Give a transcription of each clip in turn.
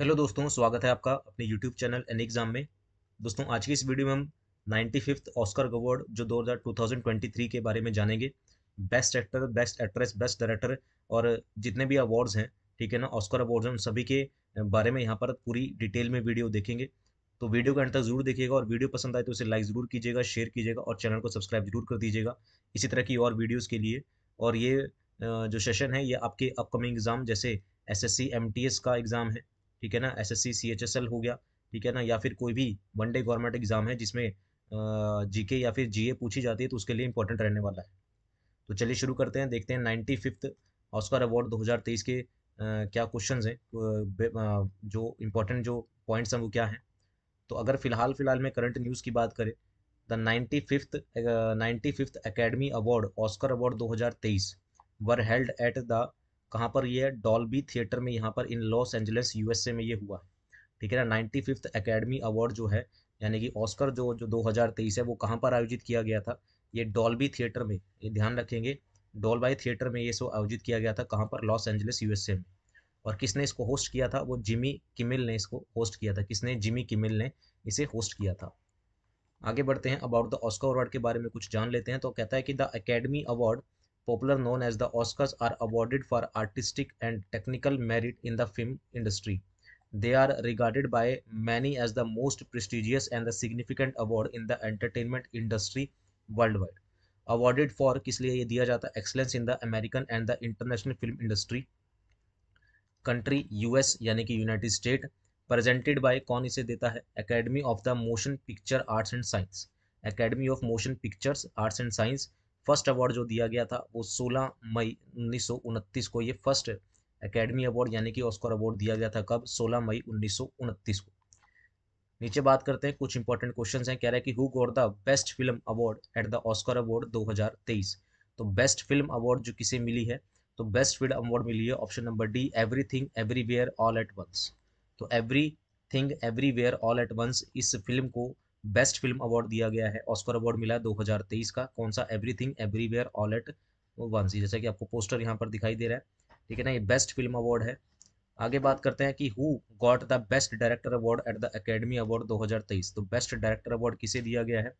Hello दोस्तों स्वागत है आपका अपने यूट्यूब चैनल एन एग्जाम में दोस्तों आज की इस वीडियो में हम नाइन्टी फिफ्थ ऑस्कर अवार्ड जो दो हज़ार टू थाउजेंड ट्वेंटी थ्री के बारे में जानेंगे best actor best actress best director और जितने भी अवार्ड्स हैं ठीक है ना ऑस्कर अवार्ड्स हैं उन सभी के बारे में यहाँ पर पूरी डिटेल में वीडियो देखेंगे तो वीडियो को एंड तक जरूर देखिएगा और वीडियो पसंद आए तो उसे लाइक ज़रूर कीजिएगा शेयर कीजिएगा और चैनल को सब्सक्राइब जरूर कर दीजिएगा इसी तरह की और वीडियोज़ के लिए और ये जो सेशन है ये आपके अपकमिंग एग्ज़ाम जैसे एस एस का एग्ज़ाम है ठीक है ना S S C C H S L हो गया ठीक है ना या फिर कोई भी वन डे गवर्नमेंट एग्जाम है जिसमें जीके या फिर जीए पूछी जाती है तो उसके लिए इंपॉर्टेंट रहने वाला है तो चलिए शुरू करते हैं देखते हैं नाइन्टी फिफ्थ ऑस्कर अवार्ड 2023 के आ, क्या क्वेश्चंस हैं जो इम्पोर्टेंट जो पॉइंट्स हैं वो क्या हैं तो अगर फिलहाल फिलहाल में करंट न्यूज़ की बात करें the ninety fifth ninety fifth academy award Oscar award 2023 were held at the कहाँ पर ये है डॉल्बी थिएटर में यहाँ पर इन लॉस एंजलिस यूएसए में ये हुआ है ठीक है ना नाइन्टी फिफ्थ अकेडमी अवार्ड जो है यानी कि ऑस्कर जो जो 2023 है वो कहाँ पर आयोजित किया गया था ये डॉल्बी थिएटर में ये ध्यान रखेंगे डॉल्बाई थिएटर में ये सो आयोजित किया गया था कहाँ पर लॉस एंजलिस यूएसए में और किसने इसको होस्ट किया था वो जिमी किमिल ने इसको होस्ट किया था किसने जिमी किमिल ने इसे होस्ट किया था आगे बढ़ते हैं अबाउट द ऑस्कर अवार्ड के बारे में कुछ जान लेते हैं तो कहता है कि the academy award popular known as the Oscars, are awarded for artistic and technical merit in the film industry. They are regarded by many as the most prestigious and the significant award in the entertainment industry worldwide. Awarded for किस लिए ये दिया जाता excellence in the American and the international film industry. country us यानी कि united state presented by कौन इसे देता है academy of the motion picture arts and science academy of motion pictures arts and science first award जो दिया गया था वो 16 मई उन्नीस को ये फर्स्ट एकेडमी अवार्ड यानी कि ऑस्कर अवार्ड दिया गया था कब 16 मई उन्नीस को नीचे बात करते हैं कुछ इंपॉर्टेंट क्वेश्चन हैं कह रहा है कि who got the best film award at the Oscar award 2023 तो बेस्ट फिल्म अवार्ड जो किसे मिली है तो बेस्ट फिल्म अवार्ड मिली है option number D everything everywhere all at once तो everything everywhere all at once इस फिल्म को बेस्ट फिल्म अवार्ड दिया गया है ऑस्कर अवार्ड मिला है 2023 का कौन सा everything everywhere all at once जैसा कि आपको पोस्टर यहाँ पर दिखाई दे रहा है ठीक है ना ये बेस्ट फिल्म अवार्ड है आगे बात करते हैं कि who got the best director award at the academy award 2023 तो बेस्ट डायरेक्टर अवार्ड किसे दिया गया है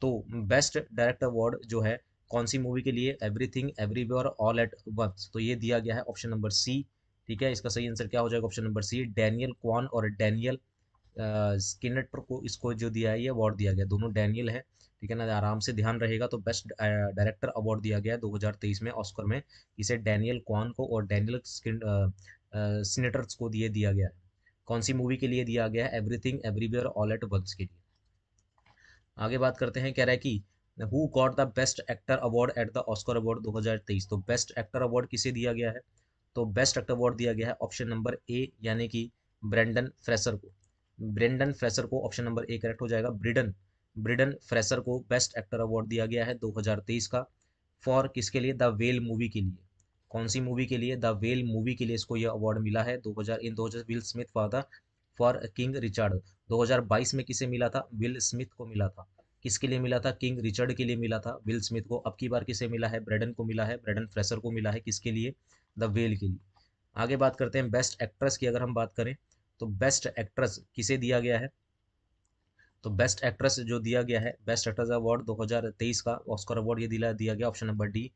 तो बेस्ट डायरेक्टर अवार्ड जो है कौन सी मूवी के लिए everything everywhere all at once तो ये दिया गया है ऑप्शन नंबर सी ठीक है इसका सही आंसर क्या हो जाएगा option number C Daniel Kwan और डैनियल स्किनेटर को इसको जो दिया है ये अवार्ड दिया गया दोनों डैनियल है ठीक है ना आराम से ध्यान रहेगा तो बेस्ट डायरेक्टर अवार्ड दिया गया 2023 में ऑस्कर में इसे डैनियल कॉन को और डैनियल स्किनेटर्स को दिए दिया गया है कौन सी मूवी के लिए दिया गया है everything everywhere all at once के लिए आगे बात करते हैं कह रहा है कि who got the best actor award at the Oscar award 2023 तो बेस्ट एक्टर अवार्ड किसे दिया गया है तो बेस्ट एक्टर अवार्ड दिया गया है ऑप्शन नंबर ए यानी कि ब्रेंडन फ्रेसर को ब्रेंडन फ्रेसर को ऑप्शन नंबर ए करेक्ट हो जाएगा ब्रिडन ब्रिडन फ्रेसर को बेस्ट एक्टर अवार्ड दिया गया है 2023 का फॉर किसके लिए द वेल मूवी के लिए कौन सी मूवी के लिए द वेल मूवी के लिए इसको यह अवार्ड मिला है 2000 इन 2000 विल स्मिथ था फॉर किंग रिचर्ड 2022 में किसे मिला था विल स्मिथ को मिला था किसके लिए मिला था किंग रिचर्ड के लिए मिला था विल स्मिथ को अब की बार किसे मिला है ब्रेडन को मिला है ब्रेडन फ्रेसर को मिला है किसके लिए द वेल के लिए आगे बात करते हैं बेस्ट एक्ट्रेस की अगर हम बात करें तो बेस्ट एक्ट्रेस किसे दिया गया है तो बेस्ट एक्ट्रेस जो दिया गया है बेस्ट एक्ट्रेस अवार्ड 2023 का ऑस्कर अवार्ड ये दिला दिया गया option number D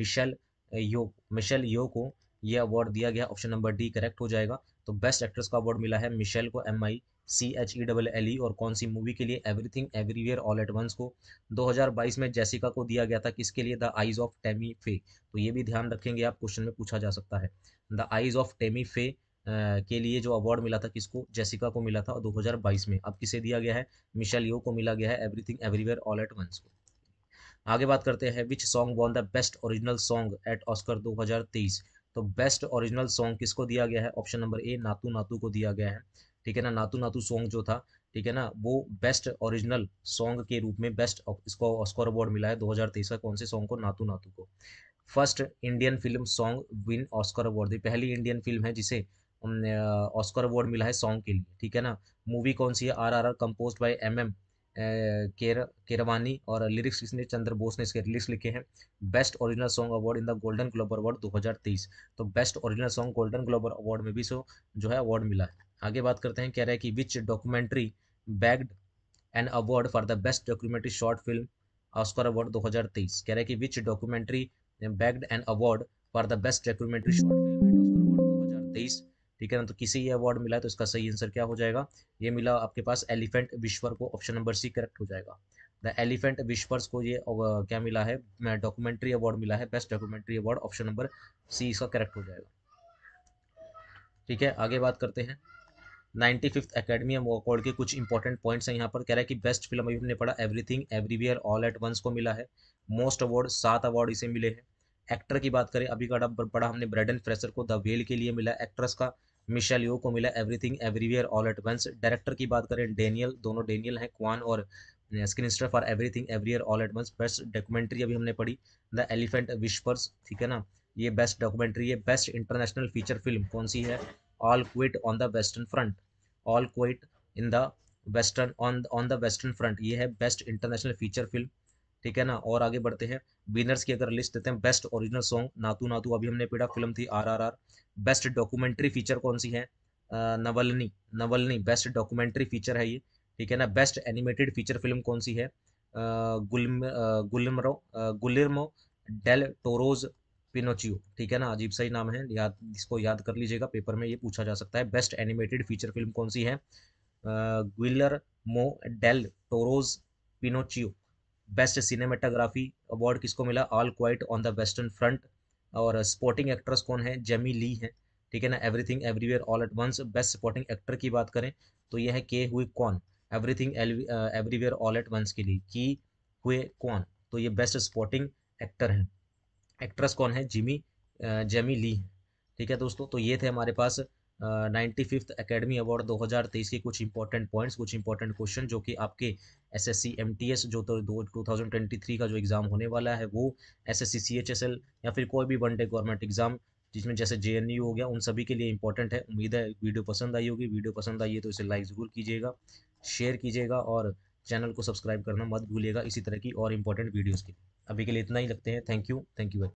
Michelle Yeoh Michelle Yeoh को ये अवार्ड दिया गया ऑप्शन नंबर डी करेक्ट हो जाएगा तो बेस्ट एक्ट्रेस का अवार्ड मिला है मिशेल को M I C H E double L E और कौन सी मूवी के लिए everything everywhere all at once को 2022 में जेसिका को दिया गया था किसके लिए द आईज ऑफ टेमी फे तो ये भी ध्यान रखेंगे आप क्वेश्चन में पूछा जा सकता है द आईज ऑफ टेमी फे के लिए जो अवार्ड मिला था किसको जेसिका को मिला था और 2022 में अब किसे दिया गया है मिशेल यो को मिला गया है everything everywhere all at once को आगे बात करते हैं which song won the best original song at Oscar 2023 तो बेस्ट ओरिजिनल सॉन्ग किसको दिया गया है ऑप्शन नंबर ए नातू नातू को दिया गया है ठीक है ना नातू नातू सॉन्ग जो था ठीक है ना वो बेस्ट ओरिजिनल सॉन्ग के रूप में बेस्ट इसको ऑस्कर अवार्ड मिला है 2023 का कौन से सॉन्ग को नातू नातू को first Indian film song win Oscar award दी पहली इंडियन फिल्म है जिसे ऑस्कर अवार्ड मिला है सॉन्ग के लिए ठीक है ना मूवी कौन सी है R R R compose by M M केर केरवानी और लिरिक्स किसने चंद्र बोस ने इसके लिरिक्स लिखे हैं best original song award in the Golden Globe award 2023 तो best original song Golden Globe award में भी सो जो है अवार्ड मिला है आगे बात करते हैं कह रहे हैं कि which documentary bagged an award for the best documentary short film Oscar award दो कह रहे हैं कि which documentary bagged an award for the best documentary short film at Oscar award 2023 ठीक है ना तो किसे ये अवार्ड मिला है तो इसका सही आंसर क्या हो जाएगा ये मिला आपके पास एलिफेंट विश्वर को ऑप्शन नंबर सी करेक्ट हो जाएगा द एलिफेंट विश्वर्स को ये क्या मिला है डॉक्यूमेंट्री अवार्ड मिला है best documentary award option number C इसका करेक्ट हो जाएगा ठीक है आगे बात करते हैं नाइन्टी फिफ्थ अकेडमी अवार्ड के कुछ इंपॉर्टेंट पॉइंट्स हैं यहाँ पर कह रहा है कि बेस्ट फिल्म अभी हमने पढ़ा everything everywhere all at once को मिला है मोस्ट अवार्ड सात अवार्ड इसे मिले हैं एक्टर की बात करें अभी का पढ़ा हमने ब्रेडन फ्रेसर को द वेल के लिए मिला एक्ट्रेस का मिशेल लियो को मिला everything everywhere all at once director की बात करें डेनियल दोनों डेनियल हैं क्वान और Scheinert for everything everywhere all at once best documentary अभी हमने पढ़ी द एलिफेंट विस्पर्स ठीक है ना ये बेस्ट डॉक्यूमेंट्री है बेस्ट इंटरनेशनल फीचर फिल्म कौन सी है all quiet on the western front all quiet in the western on on the western front ये है बेस्ट इंटरनेशनल फीचर फिल्म ठीक है ना और आगे बढ़ते हैं विनर्स की अगर लिस्ट देते हैं बेस्ट ओरिजिनल सॉन्ग नातू नातू अभी हमने पीड़ा फिल्म थी आरआरआर बेस्ट डॉक्यूमेंट्री फीचर कौन सी है Navalny Navalny best documentary feature है ये ठीक है ना बेस्ट एनिमेटेड फीचर फिल्म कौन सी है गुलमरो गुलिरमो डेल टोरोज पिनोचियो ठीक है ना अजीब सा ही नाम है याद इसको याद कर लीजिएगा पेपर में ये पूछा जा सकता है बेस्ट एनिमेटेड फीचर फिल्म कौन सी है Guillermo del Toro's Pinocchio best cinematography award किसको मिला all quiet on the western front और स्पोर्टिंग एक्ट्रेस कौन है जेमी ली है ठीक है ना everything everywhere all at once best supporting actor की बात करें तो ये है Ke Huy Quan everything everywhere all at once के लिए की हुए कौन तो ये बेस्ट सपोर्टिंग एक्टर हैं एक्ट्रेस कौन है जिमी जेमी ली ठीक है दोस्तों तो ये थे हमारे पास नाइन्टी फिफ्थ अकेडमी अवार्ड 2023 के कुछ इंपॉर्टेंट पॉइंट्स कुछ इंपॉर्टेंट क्वेश्चन जो कि आपके S S C M T S जो तो दो टू थाउजेंड ट्वेंटी थ्री का जो एग्ज़ाम होने वाला है वो S S C C H S L या फिर कोई भी वन डे गवर्नमेंट एग्जाम जिसमें जैसे जे एन यू हो गया उन सभी के लिए इंपॉर्टेंट है उम्मीद है वीडियो पसंद आई होगी वीडियो पसंद आई है तो इसे लाइक ज़रूर कीजिएगा शेयर कीजिएगा और चैनल को सब्सक्राइब करना मत भूलिएगा इसी तरह की और इंपॉर्टेंट वीडियोज़ के अभी के लिए इतना ही लगते हैं थैंक यू थैंक यू